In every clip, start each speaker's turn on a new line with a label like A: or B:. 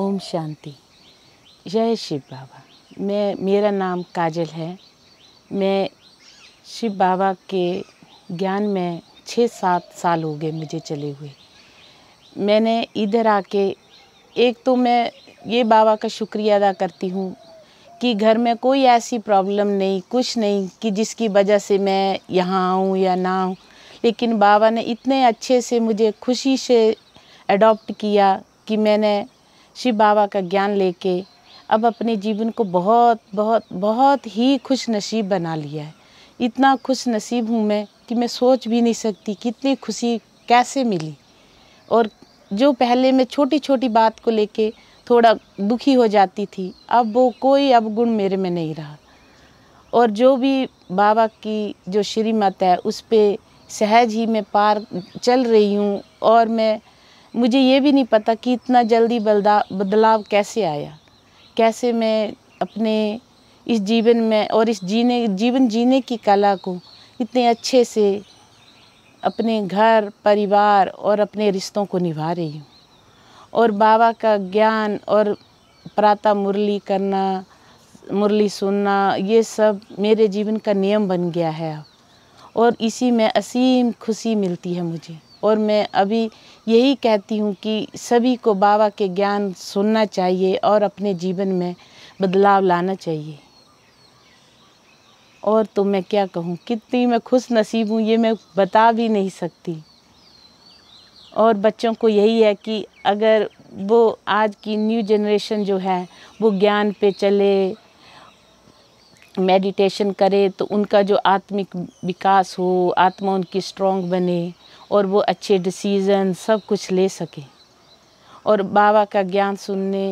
A: ओम शांति जय शिव बाबा मैं मेरा नाम काजल है मैं शिव बाबा के ज्ञान में छः सात साल हो गए मुझे चले हुए मैंने इधर आके एक तो मैं ये बाबा का शुक्रिया अदा करती हूँ कि घर में कोई ऐसी प्रॉब्लम नहीं कुछ नहीं कि जिसकी वजह से मैं यहाँ आऊँ या ना आऊँ लेकिन बाबा ने इतने अच्छे से मुझे खुशी से अडॉप्ट किया कि मैंने शिव बाबा का ज्ञान लेके अब अपने जीवन को बहुत बहुत बहुत ही खुश नसीब बना लिया है इतना खुश नसीब हूँ मैं कि मैं सोच भी नहीं सकती कितनी खुशी कैसे मिली और जो पहले मैं छोटी छोटी बात को लेके थोड़ा दुखी हो जाती थी अब वो कोई अब गुण मेरे में नहीं रहा और जो भी बाबा की जो श्रीमत है उस पर सहज ही मैं पार चल रही हूँ और मैं मुझे ये भी नहीं पता कि इतना जल्दी बदलाव कैसे आया कैसे मैं अपने इस जीवन में और इस जीने जीवन जीने की कला को इतने अच्छे से अपने घर परिवार और अपने रिश्तों को निभा रही हूँ और बाबा का ज्ञान और प्राता मुरली करना मुरली सुनना ये सब मेरे जीवन का नियम बन गया है और इसी में असीम खुशी मिलती है मुझे और मैं अभी यही कहती हूँ कि सभी को बाबा के ज्ञान सुनना चाहिए और अपने जीवन में बदलाव लाना चाहिए और तो मैं क्या कहूँ कितनी मैं खुश नसीब हूँ ये मैं बता भी नहीं सकती और बच्चों को यही है कि अगर वो आज की न्यू जनरेशन जो है वो ज्ञान पे चले मेडिटेशन करे तो उनका जो आत्मिक विकास हो आत्मा उनकी स्ट्रॉन्ग बने और वो अच्छे डिसीज़न सब कुछ ले सकें और बाबा का ज्ञान सुनने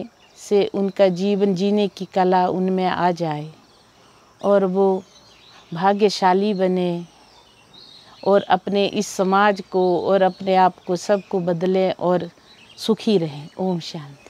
A: से उनका जीवन जीने की कला उनमें आ जाए और वो भाग्यशाली बने और अपने इस समाज को और अपने आप को सबको बदलें और सुखी रहें ओम शांति